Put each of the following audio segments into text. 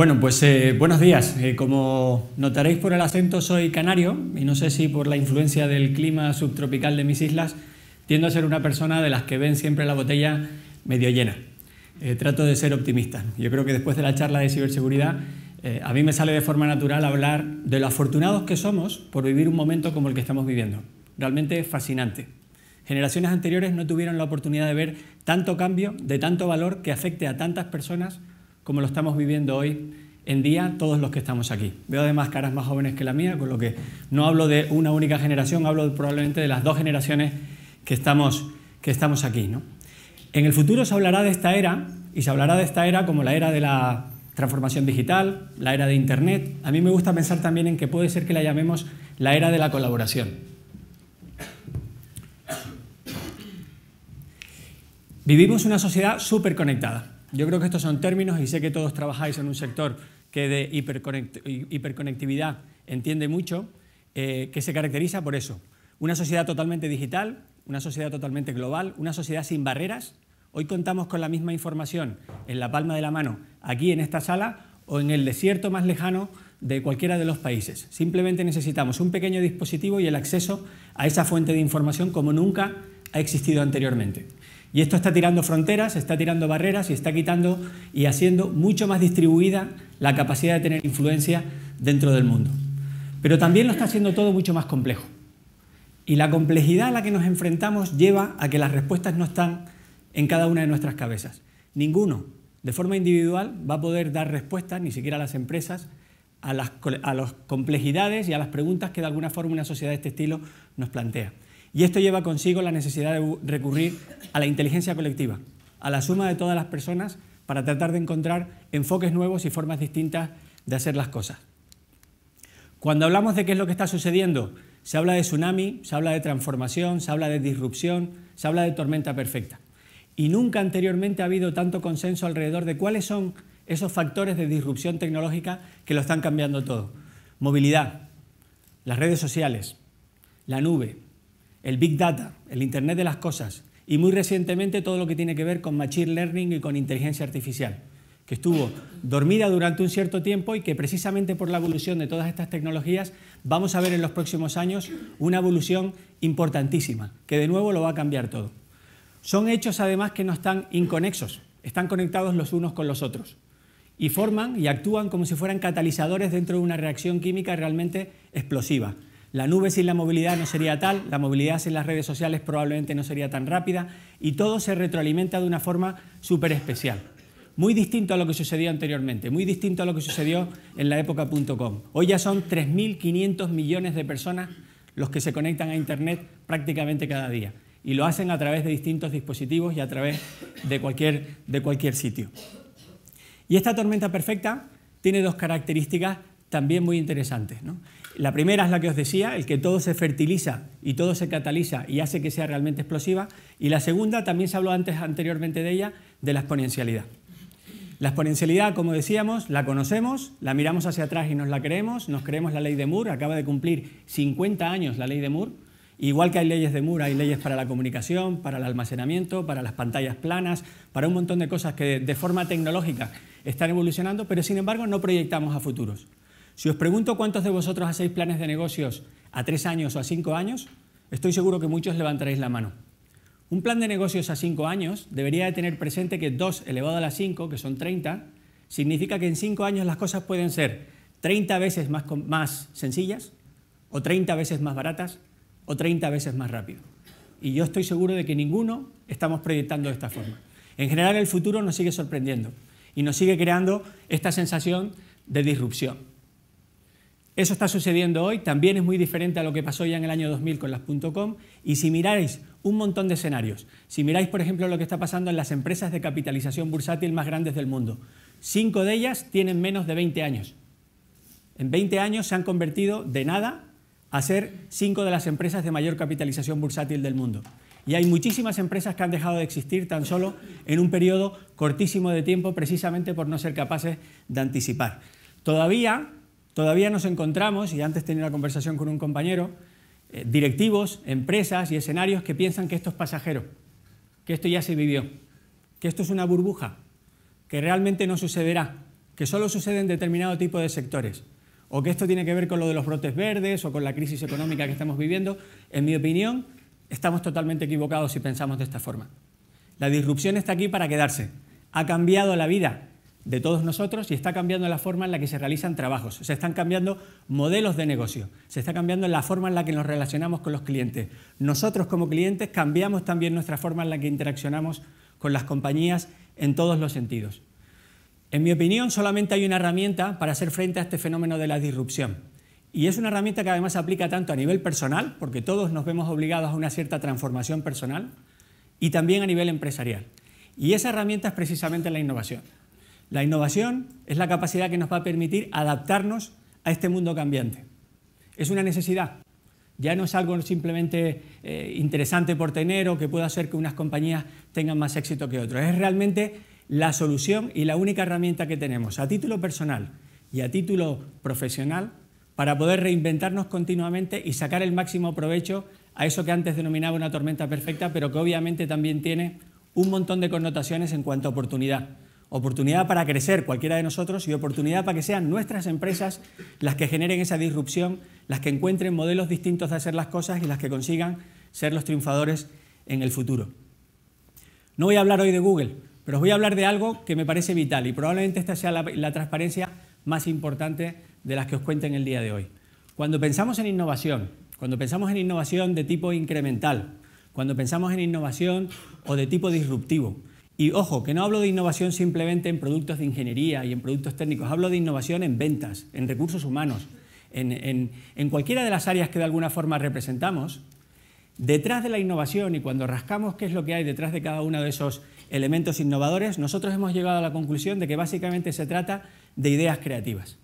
Bueno, pues eh, buenos días. Eh, como notaréis por el acento, soy canario y no sé si por la influencia del clima subtropical de mis islas, tiendo a ser una persona de las que ven siempre la botella medio llena. Eh, trato de ser optimista. Yo creo que después de la charla de ciberseguridad, a mí me sale de forma natural hablar de lo afortunados que somos por vivir un momento como el que estamos viviendo. Realmente fascinante. Generaciones anteriores no tuvieron la oportunidad de ver tanto cambio, de tanto valor que afecte a tantas personas como lo estamos viviendo hoy en día todos los que estamos aquí. Veo además caras más jóvenes que la mía, con lo que no hablo de una única generación, hablo probablemente de las dos generaciones que estamos, que estamos aquí. En el futuro se hablará de esta era, y se hablará de esta era como la era de la transformación digital, la era de Internet. A mí me gusta pensar también en que puede ser que la llamemos la era de la colaboración. Vivimos una sociedad súper conectada. Yo creo que estos son términos y sé que todos trabajáis en un sector que de hiperconectividad entiende mucho, eh, que se caracteriza por eso. Una sociedad totalmente digital, una sociedad totalmente global, una sociedad sin barreras. Hoy contamos con la misma información en la palma de la mano, aquí en esta sala o en el desierto más lejano de cualquiera de los países. Simplemente necesitamos un pequeño dispositivo y el acceso a esa fuente de información como nunca ha existido anteriormente. Y esto está tirando fronteras, está tirando barreras y está quitando y haciendo mucho más distribuida la capacidad de tener influencia dentro del mundo. Pero también lo está haciendo todo mucho más complejo. Y la complejidad a la que nos enfrentamos lleva a que las respuestas no están en cada una de nuestras cabezas. Ninguno, de forma individual, va a poder dar respuesta, ni siquiera a las empresas, a las complejidades y a las preguntas que de alguna forma una sociedad de este estilo nos plantea. Y esto lleva consigo la necesidad de recurrir a la inteligencia colectiva, a la suma de todas las personas para tratar de encontrar enfoques nuevos y formas distintas de hacer las cosas. Cuando hablamos de qué es lo que está sucediendo, se habla de tsunami, se habla de transformación, se habla de disrupción, se habla de tormenta perfecta. Y nunca anteriormente ha habido tanto consenso alrededor de cuáles son esos factores de disrupción tecnológica que lo están cambiando todo. Movilidad, las redes sociales, la nube, el Big Data, el Internet de las Cosas y muy recientemente todo lo que tiene que ver con Machine Learning y con inteligencia artificial, que estuvo dormida durante un cierto tiempo y que precisamente por la evolución de todas estas tecnologías vamos a ver en los próximos años una evolución importantísima, que de nuevo lo va a cambiar todo. Son hechos además que no están inconexos, están conectados los unos con los otros y forman y actúan como si fueran catalizadores dentro de una reacción química realmente explosiva. La nube sin la movilidad no sería tal, la movilidad sin las redes sociales probablemente no sería tan rápida y todo se retroalimenta de una forma súper especial. Muy distinto a lo que sucedió anteriormente, muy distinto a lo que sucedió en la época .com. Hoy ya son 3.500 millones de personas los que se conectan a Internet prácticamente cada día y lo hacen a través de distintos dispositivos y a través de cualquier, de cualquier sitio. Y esta tormenta perfecta tiene dos características también muy interesantes. La primera es la que os decía, el que todo se fertiliza y todo se cataliza y hace que sea realmente explosiva. Y la segunda, también se habló antes, anteriormente de ella, de la exponencialidad. La exponencialidad, como decíamos, la conocemos, la miramos hacia atrás y nos la creemos, nos creemos la ley de Moore, acaba de cumplir 50 años la ley de Moore. Igual que hay leyes de Moore, hay leyes para la comunicación, para el almacenamiento, para las pantallas planas, para un montón de cosas que de forma tecnológica están evolucionando, pero sin embargo no proyectamos a futuros. Si os pregunto cuántos de vosotros hacéis planes de negocios a tres años o a cinco años, estoy seguro que muchos levantaréis la mano. Un plan de negocios a cinco años debería de tener presente que 2 elevado a la 5, que son 30, significa que en cinco años las cosas pueden ser 30 veces más, más sencillas, o 30 veces más baratas, o 30 veces más rápido. Y yo estoy seguro de que ninguno estamos proyectando de esta forma. En general el futuro nos sigue sorprendiendo y nos sigue creando esta sensación de disrupción. Eso está sucediendo hoy, también es muy diferente a lo que pasó ya en el año 2000 con las .com y si miráis un montón de escenarios, si miráis por ejemplo lo que está pasando en las empresas de capitalización bursátil más grandes del mundo, cinco de ellas tienen menos de 20 años. En 20 años se han convertido de nada a ser cinco de las empresas de mayor capitalización bursátil del mundo. Y hay muchísimas empresas que han dejado de existir tan solo en un periodo cortísimo de tiempo precisamente por no ser capaces de anticipar. Todavía Todavía nos encontramos, y antes tenía una conversación con un compañero, eh, directivos, empresas y escenarios que piensan que esto es pasajero, que esto ya se vivió, que esto es una burbuja, que realmente no sucederá, que solo sucede en determinado tipo de sectores, o que esto tiene que ver con lo de los brotes verdes o con la crisis económica que estamos viviendo. En mi opinión, estamos totalmente equivocados si pensamos de esta forma. La disrupción está aquí para quedarse. Ha cambiado la vida, de todos nosotros y está cambiando la forma en la que se realizan trabajos, se están cambiando modelos de negocio, se está cambiando la forma en la que nos relacionamos con los clientes. Nosotros como clientes cambiamos también nuestra forma en la que interaccionamos con las compañías en todos los sentidos. En mi opinión, solamente hay una herramienta para hacer frente a este fenómeno de la disrupción. Y es una herramienta que además se aplica tanto a nivel personal, porque todos nos vemos obligados a una cierta transformación personal, y también a nivel empresarial. Y esa herramienta es precisamente la innovación. La innovación es la capacidad que nos va a permitir adaptarnos a este mundo cambiante. Es una necesidad. Ya no es algo simplemente eh, interesante por tener o que pueda hacer que unas compañías tengan más éxito que otras. Es realmente la solución y la única herramienta que tenemos a título personal y a título profesional para poder reinventarnos continuamente y sacar el máximo provecho a eso que antes denominaba una tormenta perfecta, pero que obviamente también tiene un montón de connotaciones en cuanto a oportunidad oportunidad para crecer cualquiera de nosotros y oportunidad para que sean nuestras empresas las que generen esa disrupción, las que encuentren modelos distintos de hacer las cosas y las que consigan ser los triunfadores en el futuro. No voy a hablar hoy de Google, pero os voy a hablar de algo que me parece vital y probablemente esta sea la, transparencia más importante de las que os cuento en el día de hoy. Cuando pensamos en innovación, cuando pensamos en innovación de tipo incremental, cuando pensamos en innovación o de tipo disruptivo, y ojo, que no hablo de innovación simplemente en productos de ingeniería y en productos técnicos, hablo de innovación en ventas, en recursos humanos, en, cualquiera de las áreas que de alguna forma representamos. Detrás de la innovación y cuando rascamos qué es lo que hay detrás de cada uno de esos elementos innovadores, nosotros hemos llegado a la conclusión de que básicamente se trata de ideas creativas.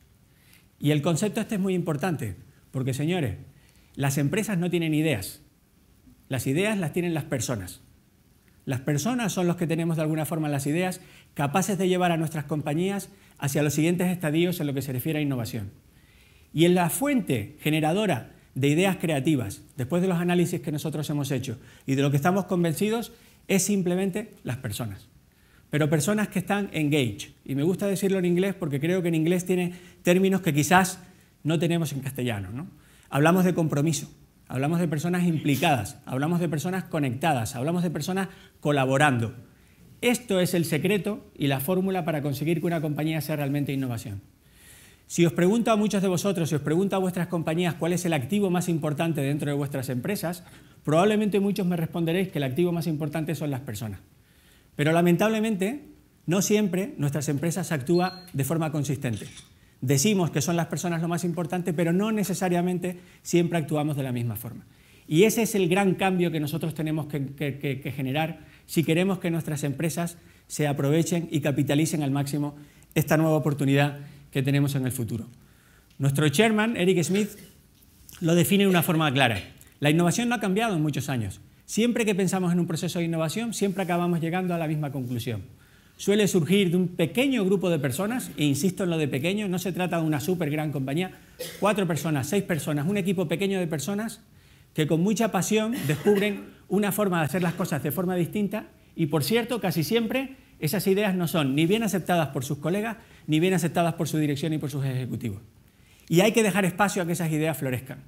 Y el concepto este es muy importante, porque señores, las empresas no tienen ideas, las ideas las tienen las personas. Las personas son los que tenemos de alguna forma las ideas capaces de llevar a nuestras compañías hacia los siguientes estadios en lo que se refiere a innovación. Y en la fuente generadora de ideas creativas, después de los análisis que nosotros hemos hecho y de lo que estamos convencidos, es simplemente las personas. Pero personas que están engaged. Y me gusta decirlo en inglés porque creo que en inglés tiene términos que quizás no tenemos en castellano. Hablamos de compromiso, hablamos de personas implicadas, hablamos de personas conectadas, hablamos de personas colaborando. Esto es el secreto y la fórmula para conseguir que una compañía sea realmente innovación. Si os pregunto a muchos de vosotros, si os pregunto a vuestras compañías cuál es el activo más importante dentro de vuestras empresas, probablemente muchos me responderéis que el activo más importante son las personas. Pero lamentablemente, no siempre nuestras empresas actúan de forma consistente decimos que son las personas lo más importante, pero no necesariamente siempre actuamos de la misma forma. Y ese es el gran cambio que nosotros tenemos que, generar si queremos que nuestras empresas se aprovechen y capitalicen al máximo esta nueva oportunidad que tenemos en el futuro. Nuestro chairman, Eric Smith, lo define de una forma clara. La innovación no ha cambiado en muchos años. Siempre que pensamos en un proceso de innovación, siempre acabamos llegando a la misma conclusión suele surgir de un pequeño grupo de personas, e insisto en lo de pequeño, no se trata de una super gran compañía, cuatro personas, seis personas, un equipo pequeño de personas que con mucha pasión descubren una forma de hacer las cosas de forma distinta y por cierto, casi siempre esas ideas no son ni bien aceptadas por sus colegas, ni bien aceptadas por su dirección y por sus ejecutivos. Y hay que dejar espacio a que esas ideas florezcan.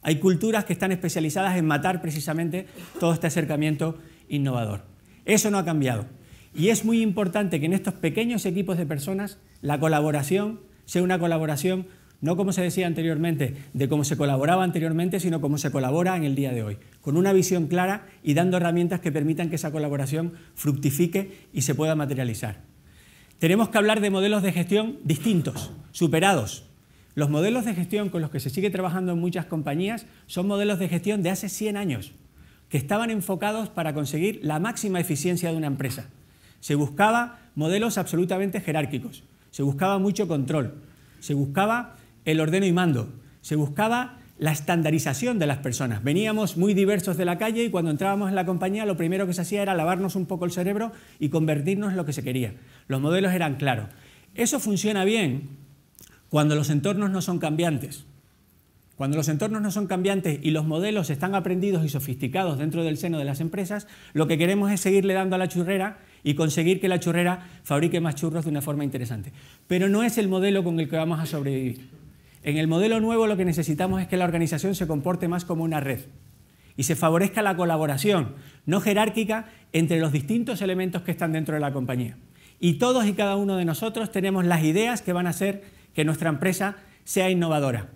Hay culturas que están especializadas en matar precisamente todo este acercamiento innovador. Eso no ha cambiado. Y es muy importante que en estos pequeños equipos de personas la colaboración sea una colaboración no como se decía anteriormente, de cómo se colaboraba anteriormente, sino como se colabora en el día de hoy, con una visión clara y dando herramientas que permitan que esa colaboración fructifique y se pueda materializar. Tenemos que hablar de modelos de gestión distintos, superados. Los modelos de gestión con los que se sigue trabajando en muchas compañías son modelos de gestión de hace 100 años, que estaban enfocados para conseguir la máxima eficiencia de una empresa. Se buscaba modelos absolutamente jerárquicos, se buscaba mucho control, se buscaba el ordeno y mando, se buscaba la estandarización de las personas. Veníamos muy diversos de la calle y cuando entrábamos en la compañía lo primero que se hacía era lavarnos un poco el cerebro y convertirnos en lo que se quería. Los modelos eran claros. Eso funciona bien cuando los entornos no son cambiantes. Cuando los entornos no son cambiantes y los modelos están aprendidos y sofisticados dentro del seno de las empresas, lo que queremos es seguirle dando a la churrera y conseguir que la churrera fabrique más churros de una forma interesante. Pero no es el modelo con el que vamos a sobrevivir. En el modelo nuevo lo que necesitamos es que la organización se comporte más como una red y se favorezca la colaboración, no jerárquica, entre los distintos elementos que están dentro de la compañía. Y todos y cada uno de nosotros tenemos las ideas que van a hacer que nuestra empresa sea innovadora.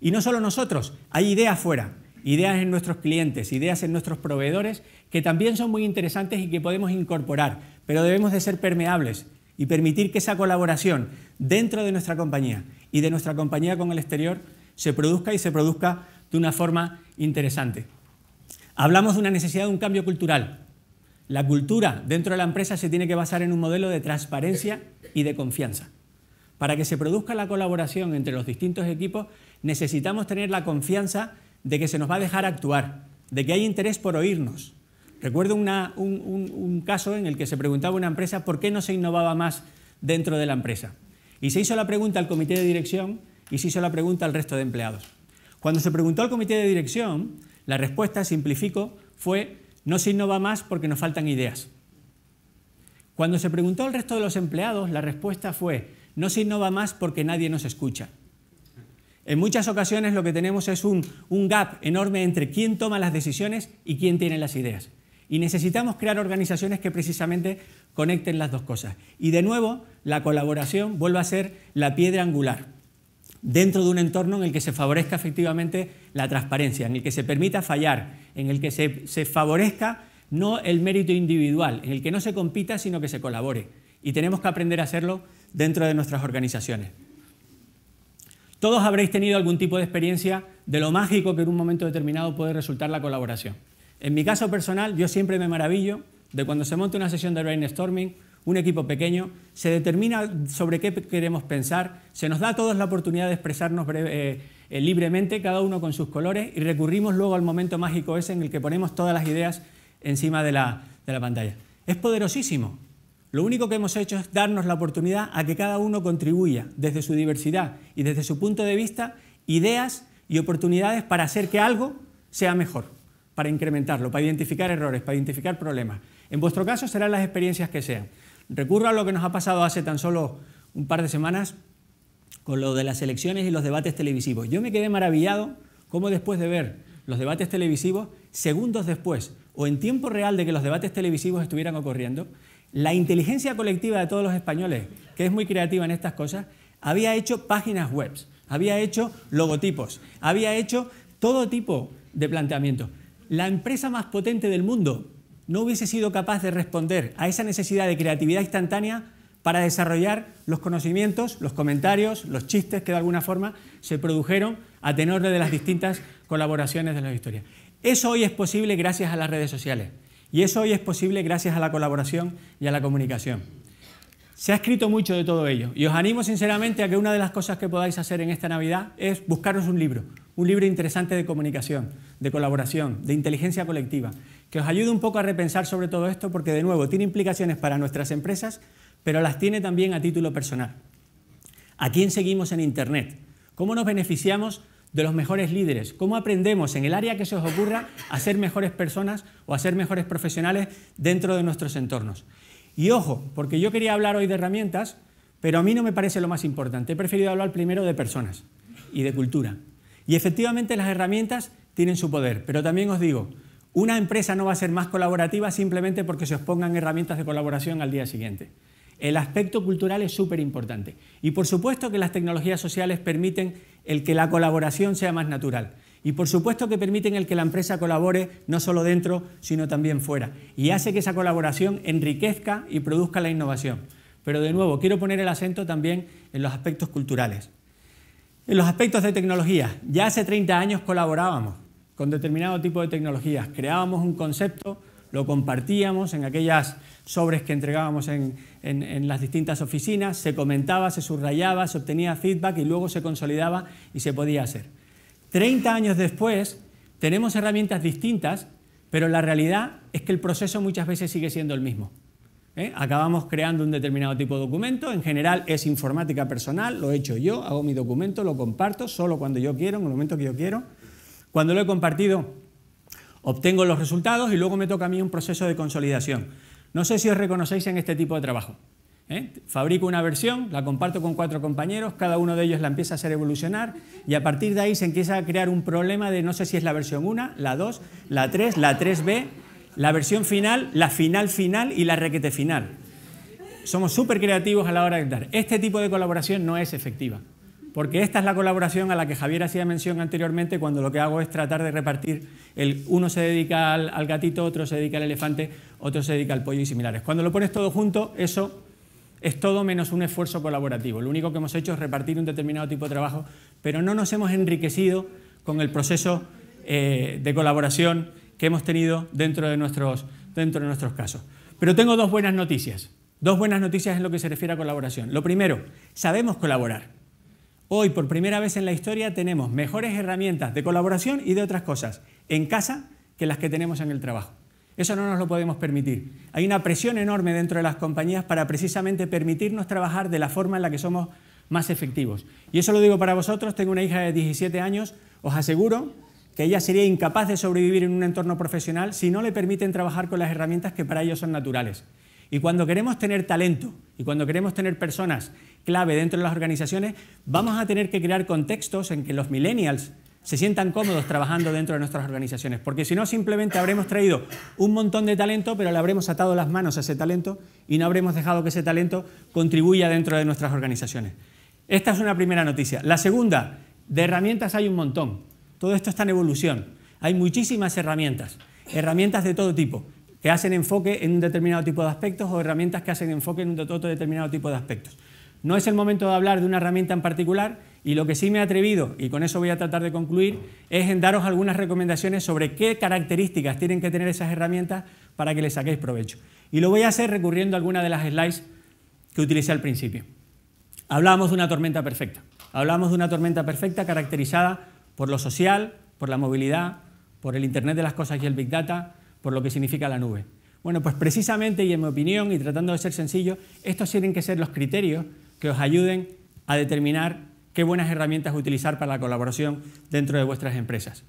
Y no solo nosotros, hay ideas fuera ideas en nuestros clientes, ideas en nuestros proveedores, que también son muy interesantes y que podemos incorporar, pero debemos de ser permeables y permitir que esa colaboración dentro de nuestra compañía y de nuestra compañía con el exterior se produzca y se produzca de una forma interesante. Hablamos de una necesidad de un cambio cultural. La cultura dentro de la empresa se tiene que basar en un modelo de transparencia y de confianza. Para que se produzca la colaboración entre los distintos equipos necesitamos tener la confianza de que se nos va a dejar actuar, de que hay interés por oírnos. Recuerdo un, un caso en el que se preguntaba una empresa por qué no se innovaba más dentro de la empresa. Y se hizo la pregunta al comité de dirección y se hizo la pregunta al resto de empleados. Cuando se preguntó al comité de dirección, la respuesta, simplifico, fue no se innova más porque nos faltan ideas. Cuando se preguntó al resto de los empleados, la respuesta fue no se innova más porque nadie nos escucha. En muchas ocasiones lo que tenemos es un, gap enorme entre quién toma las decisiones y quién tiene las ideas. Y necesitamos crear organizaciones que precisamente conecten las dos cosas. Y de nuevo, la colaboración vuelve a ser la piedra angular dentro de un entorno en el que se favorezca efectivamente la transparencia, en el que se permita fallar, en el que se favorezca no el mérito individual, en el que no se compita, sino que se colabore. Y tenemos que aprender a hacerlo dentro de nuestras organizaciones. Todos habréis tenido algún tipo de experiencia de lo mágico que en un momento determinado puede resultar la colaboración. En mi caso personal, yo siempre me maravillo de cuando se monta una sesión de brainstorming, un equipo pequeño, se determina sobre qué queremos pensar, se nos da a todos la oportunidad de expresarnos eh, libremente, cada uno con sus colores, y recurrimos luego al momento mágico ese en el que ponemos todas las ideas encima de la pantalla. Es poderosísimo, lo único que hemos hecho es darnos la oportunidad a que cada uno contribuya desde su diversidad y desde su punto de vista ideas y oportunidades para hacer que algo sea mejor, para incrementarlo, para identificar errores, para identificar problemas. En vuestro caso serán las experiencias que sean. Recurro a lo que nos ha pasado hace tan solo un par de semanas con lo de las elecciones y los debates televisivos. Yo me quedé maravillado cómo después de ver los debates televisivos, segundos después o en tiempo real de que los debates televisivos estuvieran ocurriendo, la inteligencia colectiva de todos los españoles, que es muy creativa en estas cosas, había hecho páginas web, había hecho logotipos, había hecho todo tipo de planteamientos. La empresa más potente del mundo no hubiese sido capaz de responder a esa necesidad de creatividad instantánea para desarrollar los conocimientos, los comentarios, los chistes que de alguna forma se produjeron a tenor de las distintas colaboraciones de la historia. Eso hoy es posible gracias a las redes sociales. Y eso hoy es posible gracias a la colaboración y a la comunicación. Se ha escrito mucho de todo ello y os animo sinceramente a que una de las cosas que podáis hacer en esta Navidad es buscaros un libro, un libro interesante de comunicación, de colaboración, de inteligencia colectiva, que os ayude un poco a repensar sobre todo esto porque de nuevo tiene implicaciones para nuestras empresas, pero las tiene también a título personal. ¿A quién seguimos en Internet? ¿Cómo nos beneficiamos de los mejores líderes, cómo aprendemos en el área que se os ocurra a ser mejores personas o a ser mejores profesionales dentro de nuestros entornos. Y ojo, porque yo quería hablar hoy de herramientas, pero a mí no me parece lo más importante. He preferido hablar primero de personas y de cultura. Y efectivamente las herramientas tienen su poder, pero también os digo, una empresa no va a ser más colaborativa simplemente porque se os pongan herramientas de colaboración al día siguiente. El aspecto cultural es súper importante. Y por supuesto que las tecnologías sociales permiten el que la colaboración sea más natural. Y por supuesto que permiten el que la empresa colabore no solo dentro, sino también fuera. Y hace que esa colaboración enriquezca y produzca la innovación. Pero de nuevo, quiero poner el acento también en los aspectos culturales. En los aspectos de tecnología, ya hace 30 años colaborábamos con determinado tipo de tecnologías, creábamos un concepto, lo compartíamos en aquellas sobres que entregábamos en, las distintas oficinas, se comentaba, se subrayaba, se obtenía feedback y luego se consolidaba y se podía hacer. Treinta años después tenemos herramientas distintas, pero la realidad es que el proceso muchas veces sigue siendo el mismo. ¿eh? Acabamos creando un determinado tipo de documento, en general es informática personal, lo he hecho yo, hago mi documento, lo comparto solo cuando yo quiero, en el momento que yo quiero. Cuando lo he compartido, obtengo los resultados y luego me toca a mí un proceso de consolidación. No sé si os reconocéis en este tipo de trabajo. ¿eh? Fabrico una versión, la comparto con cuatro compañeros, cada uno de ellos la empieza a hacer evolucionar y a partir de ahí se empieza a crear un problema de no sé si es la versión 1, la 2, la 3, la 3B, la versión final, la final final y la requete final. Somos súper creativos a la hora de dar. Este tipo de colaboración no es efectiva porque esta es la colaboración a la que Javier hacía mención anteriormente cuando lo que hago es tratar de repartir, el, uno se dedica al, gatito, otro se dedica al elefante, otro se dedica al pollo y similares. Cuando lo pones todo junto, eso es todo menos un esfuerzo colaborativo. Lo único que hemos hecho es repartir un determinado tipo de trabajo, pero no nos hemos enriquecido con el proceso eh, de colaboración que hemos tenido dentro de, nuestros, dentro de nuestros casos. Pero tengo dos buenas noticias. Dos buenas noticias en lo que se refiere a colaboración. Lo primero, sabemos colaborar. Hoy, por primera vez en la historia, tenemos mejores herramientas de colaboración y de otras cosas en casa que las que tenemos en el trabajo. Eso no nos lo podemos permitir. Hay una presión enorme dentro de las compañías para precisamente permitirnos trabajar de la forma en la que somos más efectivos. Y eso lo digo para vosotros, tengo una hija de 17 años, os aseguro que ella sería incapaz de sobrevivir en un entorno profesional si no le permiten trabajar con las herramientas que para ellos son naturales. Y cuando queremos tener talento y cuando queremos tener personas clave dentro de las organizaciones, vamos a tener que crear contextos en que los millennials se sientan cómodos trabajando dentro de nuestras organizaciones, porque si no simplemente habremos traído un montón de talento, pero le habremos atado las manos a ese talento y no habremos dejado que ese talento contribuya dentro de nuestras organizaciones. Esta es una primera noticia. La segunda, de herramientas hay un montón. Todo esto está en evolución. Hay muchísimas herramientas, herramientas de todo tipo que hacen enfoque en un determinado tipo de aspectos o herramientas que hacen enfoque en un determinado tipo de aspectos. No es el momento de hablar de una herramienta en particular y lo que sí me he atrevido, y con eso voy a tratar de concluir, es en daros algunas recomendaciones sobre qué características tienen que tener esas herramientas para que les saquéis provecho. Y lo voy a hacer recurriendo a alguna de las slides que utilicé al principio. Hablábamos de una tormenta perfecta. Hablamos de una tormenta perfecta caracterizada por lo social, por la movilidad, por el Internet de las Cosas y el Big Data, por lo que significa la nube. Bueno, pues precisamente y en mi opinión, y tratando de ser sencillo, estos tienen que ser los criterios que os ayuden a determinar qué buenas herramientas utilizar para la colaboración dentro de vuestras empresas.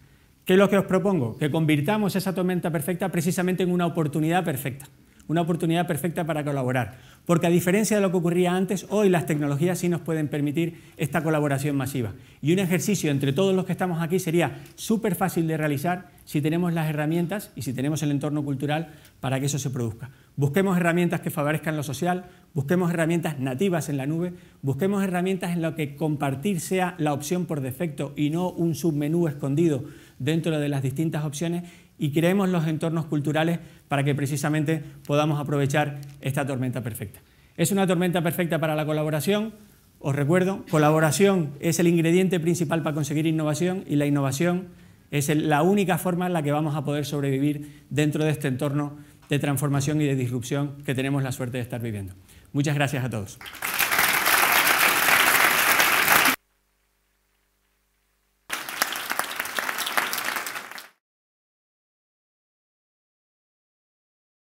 ¿Qué es lo que os propongo? Que convirtamos esa tormenta perfecta precisamente en una oportunidad perfecta una oportunidad perfecta para colaborar, porque a diferencia de lo que ocurría antes, hoy las tecnologías sí nos pueden permitir esta colaboración masiva. Y un ejercicio entre todos los que estamos aquí sería súper fácil de realizar si tenemos las herramientas y si tenemos el entorno cultural para que eso se produzca. Busquemos herramientas que favorezcan lo social, busquemos herramientas nativas en la nube, busquemos herramientas en las que compartir sea la opción por defecto y no un submenú escondido dentro de las distintas opciones y creemos los entornos culturales para que precisamente podamos aprovechar esta tormenta perfecta. Es una tormenta perfecta para la colaboración. Os recuerdo, colaboración es el ingrediente principal para conseguir innovación y la innovación es la única forma en la que vamos a poder sobrevivir dentro de este entorno de transformación y de disrupción que tenemos la suerte de estar viviendo. Muchas gracias a todos.